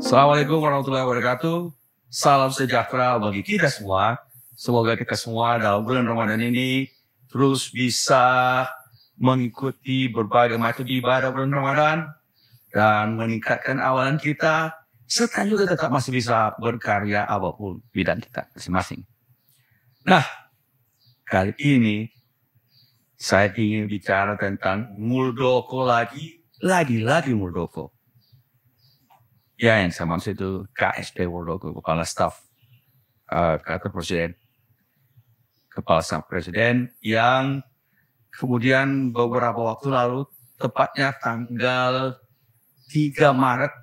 Assalamualaikum warahmatullahi wabarakatuh. Salam sejahtera bagi kita semua. Semoga kita semua dalam bulan Ramadan ini terus bisa mengikuti berbagai macam ibadah bulan Ramadan dan meningkatkan awalan kita serta juga tetap masih bisa berkarya apapun bidang kita masing-masing. Nah, kali ini saya ingin bicara tentang Muldoko lagi, lagi-lagi Muldoko. Ya, yang saya maksud itu KSP Wordoko, Kepala Staf uh, Presiden. Kepala Staf Presiden yang kemudian beberapa waktu lalu, tepatnya tanggal 3 Maret,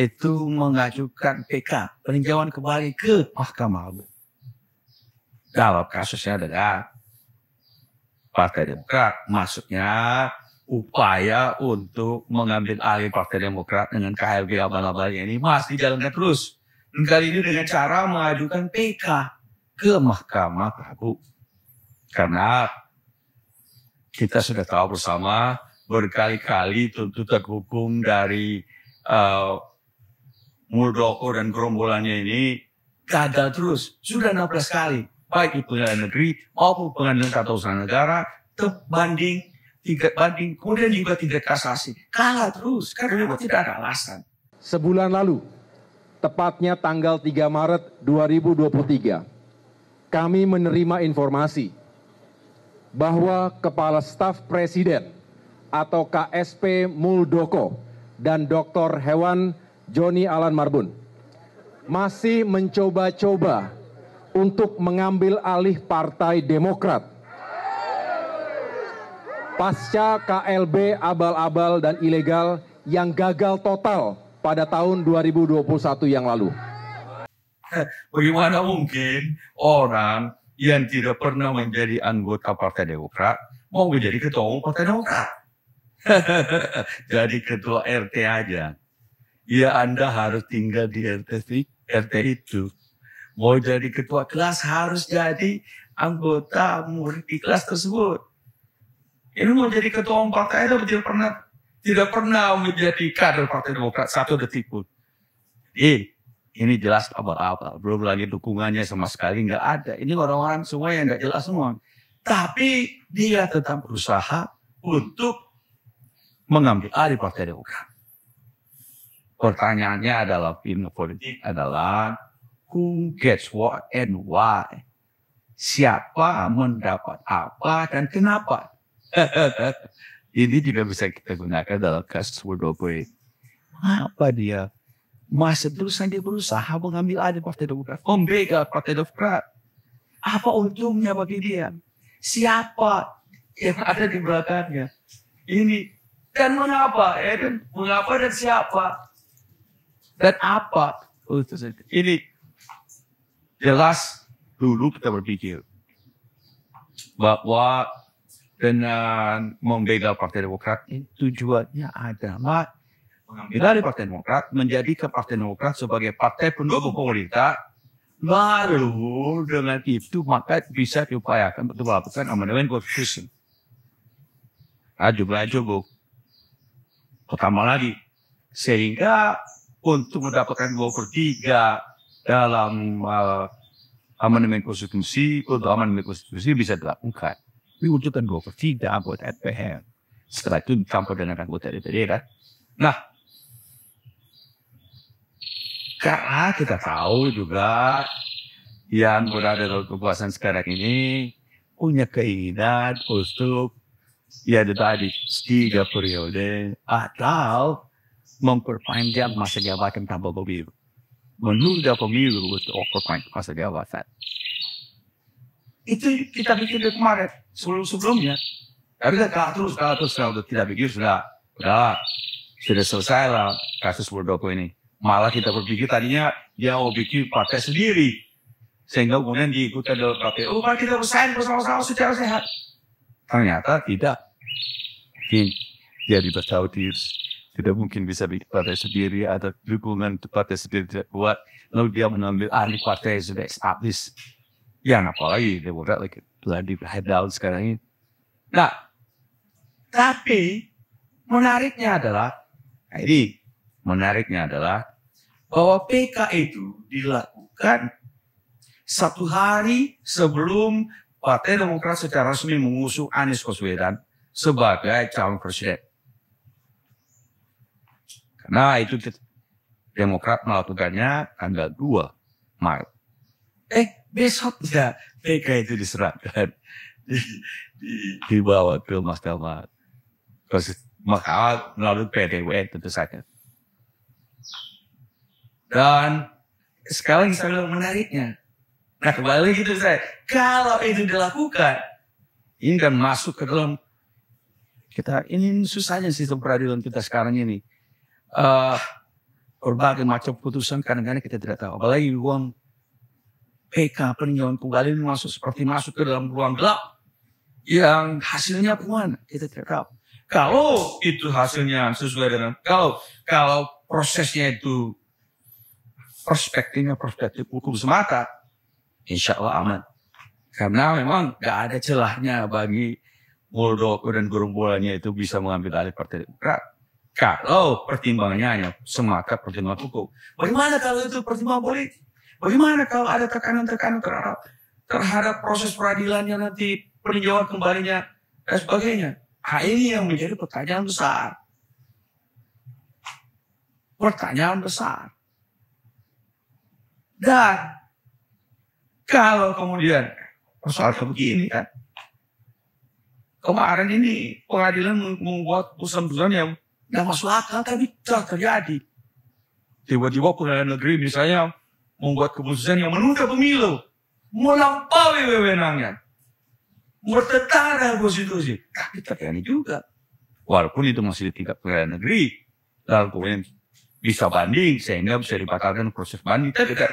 itu mengajukan PK, peninjauan kembali ke Mahkamah Agung. Dalam kasusnya adalah Partai Demokrat, masuknya upaya untuk mengambil alih Partai Demokrat dengan KLB abal-abalnya ini masih dijalankan terus. Kali ini dengan cara mengajukan PK ke Mahkamah Prabu. Karena kita sudah tahu bersama berkali-kali tuntutan hukum dari uh, Muldoko dan gerombolannya ini gagal terus. Sudah 16 kali. Baik di pengadilan negeri maupun pengadilan tata usaha negara terbanding tiga banding, kemudian juga tiga kasasi. Kalah terus, karena memang tidak ada alasan. Sebulan lalu, tepatnya tanggal 3 Maret 2023, kami menerima informasi bahwa Kepala Staf Presiden atau KSP Muldoko dan Dr. Hewan Joni Alan Marbun masih mencoba-coba untuk mengambil alih Partai Demokrat pasca KLB abal-abal dan ilegal yang gagal total pada tahun 2021 yang lalu. Bagaimana mungkin orang yang tidak pernah menjadi anggota Partai Demokrat mau menjadi ketua umum Partai Demokrat? Jadi ketua RT aja. Ya Anda harus tinggal di RT, RT itu. Mau jadi ketua kelas harus jadi anggota murid di kelas tersebut. Ini mau jadi ketua umum partai itu tidak pernah tidak pernah menjadi kader Partai Demokrat satu detik pun. Jadi ini jelas apa-apa. Belum lagi dukungannya sama sekali nggak ada. Ini orang-orang semua yang nggak jelas semua. Tapi dia tetap berusaha untuk mengambil alih Partai Demokrat. Pertanyaannya adalah in politik adalah who gets what and why? Siapa mendapat apa dan kenapa? ini juga bisa kita gunakan dalam kasus Muldoko ini. Apa dia? Masih terus dia berusaha mengambil alih Partai Demokrat. Omega Partai Demokrat. Apa untungnya bagi dia? Siapa yang ada di belakangnya? Ini. Dan mengapa? Ya kan? Mengapa dan siapa? Dan apa? Ini jelas dulu kita berpikir bahwa dengan membegal Partai Demokrat tujuannya adalah dari Partai Demokrat menjadi ke Partai Demokrat sebagai partai pendukung pemerintah baru dengan itu maka bisa diupayakan untuk melakukan amandemen konstitusi. Nah, jumlah cukup. Pertama lagi, sehingga untuk mendapatkan dua per tiga dalam uh, amandemen konstitusi, untuk amandemen konstitusi bisa dilakukan diwujudkan dua per tiga anggota MPR. Setelah itu dicampur dengan anggota DPD kan. Nah, karena kita tahu juga yang berada dalam kekuasaan sekarang ini punya keinginan untuk ya itu tadi tiga periode atau memperpanjang masa jabatan tanpa pemilu. Menunda pemilu untuk memperpanjang masa jabatan. Itu kita bikin dari kemarin. Sebelum sebelumnya. Tapi kan kalah terus, kalah terus. Kalau udah tidak pikir sudah, sudah, sudah selesai lah kasus Muldoko ini. Malah kita berpikir tadinya dia mau bikin partai sendiri. Sehingga kemudian diikuti dalam Oh, Mari kita bersaing bersama-sama secara sehat. Ternyata tidak. Mungkin dia dibertaudir tidak mungkin bisa bikin partai sendiri atau dukungan partai sendiri tidak kuat lalu dia mengambil ahli partai sudah habis. Ya apalagi Demokrat lagi like, di head sekarang ini. Nah, tapi menariknya adalah, jadi nah ini menariknya adalah bahwa PK itu dilakukan satu hari sebelum Partai Demokrat secara resmi mengusung Anies Baswedan sebagai calon presiden. Karena itu Demokrat melakukannya tanggal 2 Maret eh besok besoknya PK itu diserahkan di, di, dibawa ke mahkamah mahkamah melalui PDWN tentu saja dan sekarang saya bilang menariknya nah kembali gitu saya kalau itu dilakukan ini kan masuk ke dalam kita ini susahnya sistem peradilan kita sekarang ini uh, berbagai macam putusan kadang-kadang kita tidak tahu apalagi uang PK peninjauan kembali masuk seperti masuk ke dalam ruang gelap yang hasilnya kuman. kita tidak Kalau itu hasilnya sesuai dengan kalau kalau prosesnya itu perspektifnya perspektif hukum semata, insya Allah aman. Karena memang gak ada celahnya bagi Muldoko dan gerombolannya itu bisa mengambil alih Partai Demokrat. Kalau pertimbangannya hanya semata pertimbangan hukum. Bagaimana kalau itu pertimbangan politik? Bagaimana kalau ada tekanan-tekanan terhadap, terhadap proses yang nanti peninjauan kembalinya dan sebagainya? Nah, ini yang menjadi pertanyaan besar. Pertanyaan besar. Dan kalau kemudian soal begini kan, kemarin ini pengadilan membuat putusan-putusan yang tidak masuk akal tapi terjadi. Tiba-tiba pengadilan negeri misalnya membuat keputusan yang menunda pemilu, melampaui wewenangnya, bertentangan dengan konstitusi. Tapi terjadi juga. Walaupun itu masih di tingkat pengadilan negeri, lalu kemudian bisa banding sehingga bisa dibatalkan proses banding. Tapi kan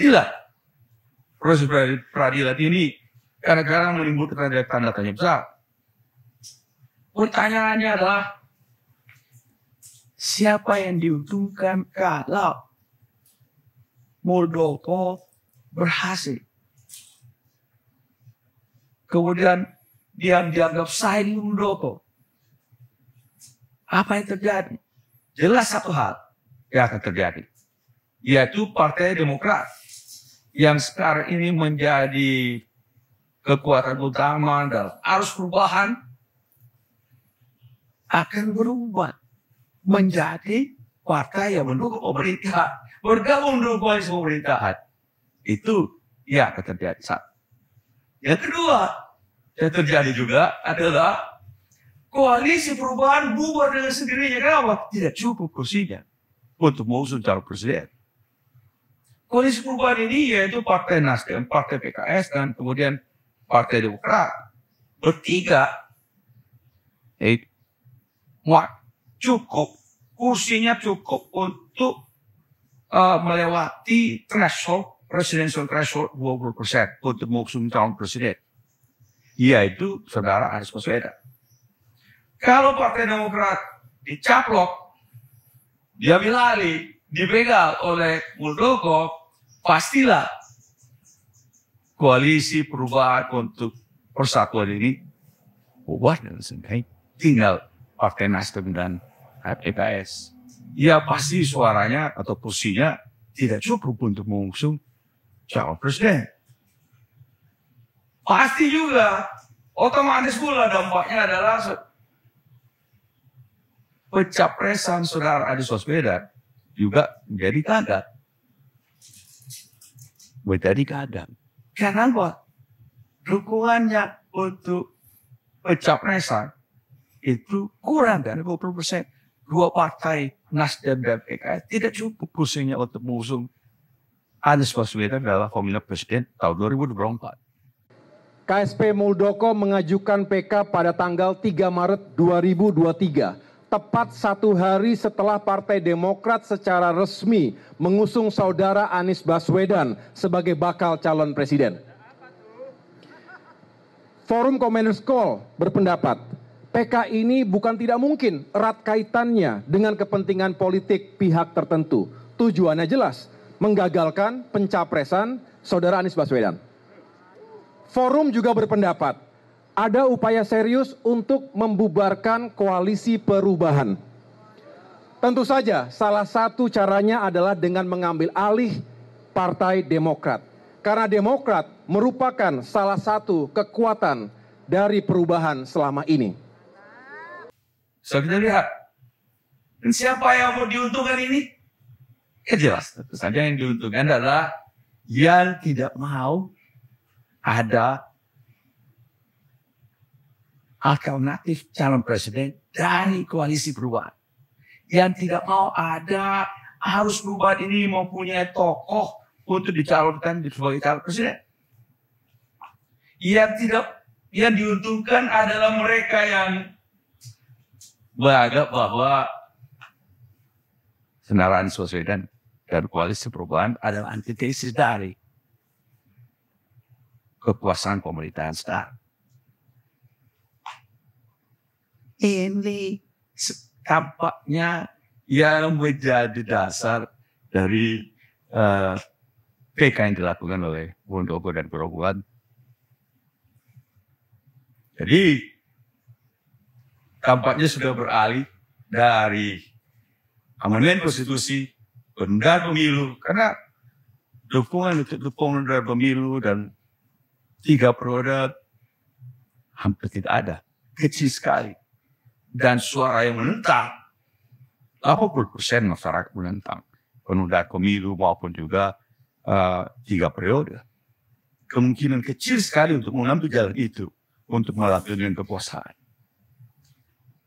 inilah proses peradilan ini kadang-kadang menimbulkan tanda tanya besar. Pertanyaannya adalah siapa yang diuntungkan kalau Muldoko berhasil. Kemudian dia dianggap saing Muldoko. Apa yang terjadi? Jelas satu hal yang akan terjadi. Yaitu Partai Demokrat yang sekarang ini menjadi kekuatan utama dalam arus perubahan akan berubah menjadi partai yang mendukung pemerintah bergabung dengan koalisi pemerintahan. Itu ya terjadi. Satu. Yang kedua, yang terjadi juga adalah koalisi perubahan bubar dengan sendirinya. Kenapa? Tidak cukup kursinya untuk mengusung calon presiden. Koalisi perubahan ini yaitu Partai Nasdem, Partai PKS, dan kemudian Partai Demokrat. Bertiga, eh, cukup, kursinya cukup untuk uh, melewati threshold presidential threshold 20 persen untuk mengusung calon presiden, yaitu saudara Anies Baswedan. Kalau Partai Demokrat dicaplok, diambil alih, dibegal oleh Muldoko, pastilah koalisi perubahan untuk persatuan ini buat dan sendiri tinggal Partai Nasdem dan PKS ya pasti suaranya atau posisinya tidak cukup untuk mengusung calon presiden. Pasti juga otomatis pula dampaknya adalah pencapresan saudara Anies Baswedan juga menjadi tanda. Menjadi keadaan. Karena apa? Dukungannya untuk pencapresan itu kurang dari 20 persen dua partai Nasdem dan PKS tidak cukup kursinya untuk mengusung Anies Baswedan dalam pemilu presiden tahun 2024. KSP Muldoko mengajukan PK pada tanggal 3 Maret 2023, tepat satu hari setelah Partai Demokrat secara resmi mengusung saudara Anies Baswedan sebagai bakal calon presiden. Forum Commanders Call berpendapat PK ini bukan tidak mungkin erat kaitannya dengan kepentingan politik pihak tertentu. Tujuannya jelas, menggagalkan pencapresan saudara Anies Baswedan. Forum juga berpendapat, ada upaya serius untuk membubarkan koalisi perubahan. Tentu saja salah satu caranya adalah dengan mengambil alih Partai Demokrat. Karena Demokrat merupakan salah satu kekuatan dari perubahan selama ini. Saya kita lihat. Dan siapa yang mau diuntungkan ini? Ya jelas, tentu saja yang diuntungkan adalah yang tidak mau ada alternatif calon presiden dari koalisi perubahan. Yang tidak mau ada harus perubahan ini mempunyai tokoh untuk dicalonkan di sebagai calon presiden. Yang tidak yang diuntungkan adalah mereka yang menganggap bahwa kendaraan Baswedan dan koalisi perubahan adalah antitesis dari kekuasaan pemerintahan sekarang. Ini tampaknya yang menjadi dasar dari uh, eh, PK yang dilakukan oleh Muldoko dan Perubahan. Jadi tampaknya sudah beralih dari amandemen konstitusi, benda pemilu, karena dukungan untuk dukungan dari pemilu dan tiga periode hampir tidak ada. Kecil sekali. Dan suara yang menentang, 80% masyarakat menentang. Penundaan pemilu maupun juga uh, tiga periode. Kemungkinan kecil sekali untuk mengambil jalan itu untuk melakukan kekuasaan.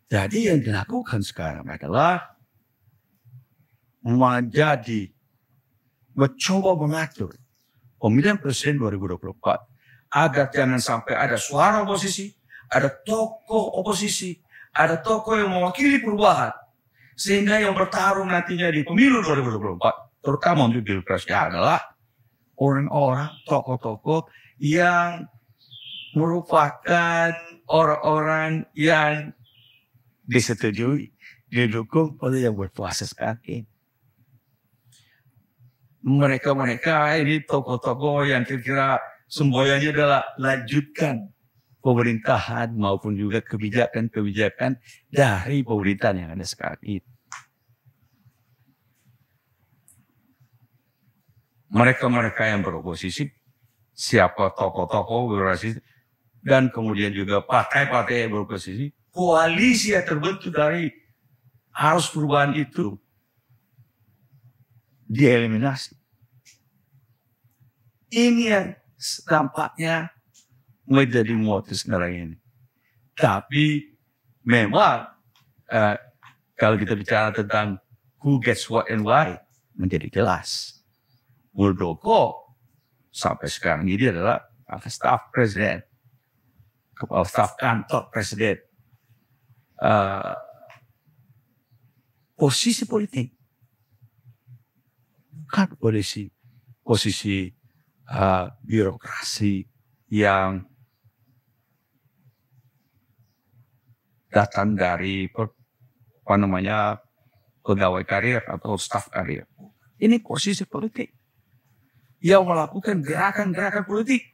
Jadi yang dilakukan sekarang adalah menjadi mencoba mengatur pemilihan presiden 2024 agar jangan sampai ada suara oposisi, ada tokoh oposisi, ada tokoh yang mewakili perubahan sehingga yang bertarung nantinya di pemilu 2024 terutama untuk pilpres ya adalah orang-orang tokoh-tokoh yang merupakan orang-orang yang disetujui, didukung oleh yang berpuasa saat ini. Mereka-mereka ini tokoh-tokoh yang kira-kira semboyannya adalah lanjutkan pemerintahan maupun juga kebijakan-kebijakan dari pemerintahan yang ada sekarang ini. Mereka-mereka yang beroposisi, siapa tokoh-tokoh beroposisi, dan kemudian juga partai-partai yang beroposisi, koalisi yang terbentuk dari arus perubahan itu dieliminasi. Ini yang tampaknya menjadi motif sekarang ini. Tapi memang eh, kalau kita bicara tentang who gets what and why menjadi jelas. Muldoko sampai sekarang ini adalah staff presiden, kepala staf kantor presiden. Ah, posisi politik. Bukan posisi posisi uh, ah, birokrasi yang datang dari apa namanya pegawai karir atau staf karir. Ini posisi politik yang melakukan gerakan-gerakan politik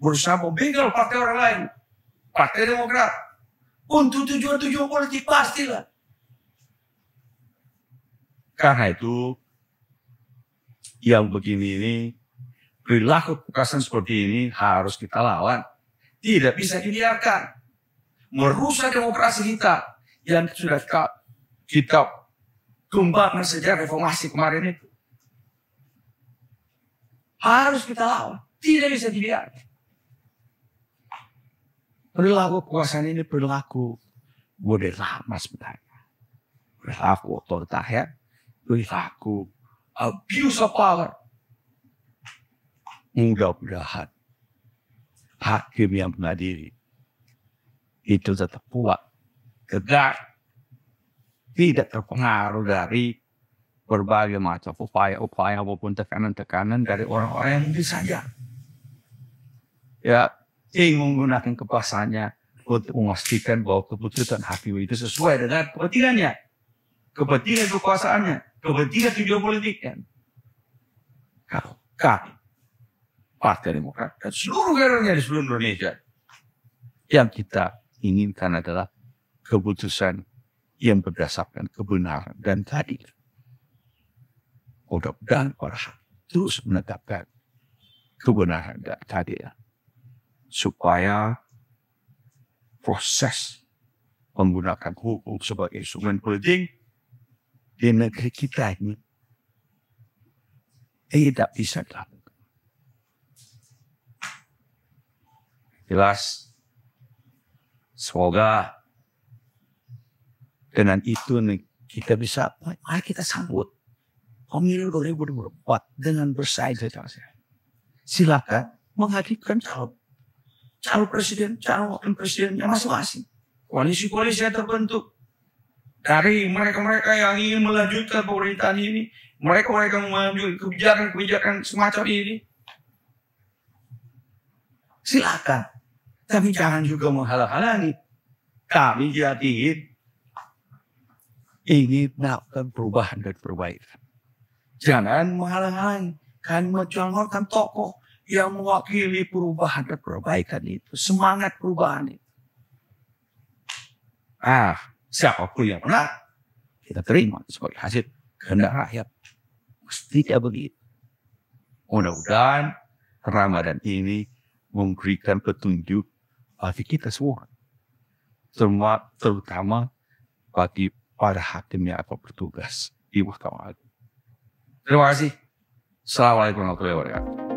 berusaha membegal partai orang lain, partai Demokrat, untuk tujuan-tujuan politik pastilah. Karena itu yang begini ini perilaku kekerasan seperti ini harus kita lawan. Tidak bisa dibiarkan. Merusak demokrasi kita yang sudah kita, kita kembangkan sejak reformasi kemarin itu. Harus kita lawan. Tidak bisa dibiarkan. Perilaku kekuasaan ini berlaku. Boleh lama sebenarnya. Berlaku otoritarian, perilaku abuse of power. Mudah-mudahan hakim yang mengadili itu tetap kuat, tegak, tidak terpengaruh dari berbagai macam upaya-upaya maupun tekanan-tekanan dari orang-orang yang bisa saja ya yang menggunakan kekuasaannya untuk memastikan bahwa keputusan hakim itu sesuai dengan kepentingannya, kepentingan kekuasaannya, kepentingan tujuan politiknya. Kalau kami, Partai Demokrat dan seluruh negara di seluruh Indonesia, yang kita inginkan adalah keputusan yang berdasarkan kebenaran dan keadilan. Mudah-mudahan para terus menetapkan kebenaran dan keadilan supaya proses menggunakan hukum sebagai instrumen politik di negeri kita ini tidak bisa dilakukan. Jelas, semoga dengan itu nih kita bisa, mari kita sambut pemilu 2024 dengan bersaing. Silakan menghadirkan calon calon presiden, calon wakil presidennya masing-masing. Koalisi-koalisi yang terbentuk dari mereka-mereka yang ingin melanjutkan pemerintahan ini, mereka-mereka yang mengambil kebijakan-kebijakan semacam ini. Silakan. Tapi jangan juga menghalang-halangi. Kami jadi ini melakukan perubahan dan perbaikan. Jangan menghalang-halangi. Kami mencontohkan tokoh yang mewakili perubahan dan perbaikan itu. Semangat perubahan itu. Ah, siapa pun yang menang, kita terima sebagai hasil kehendak rakyat. Mesti tidak begitu. Mudah-mudahan Ramadan ini memberikan petunjuk bagi kita semua. Semua terutama bagi para hakim yang akan bertugas di Mahkamah Agung. Terima kasih. Assalamualaikum warahmatullahi wabarakatuh.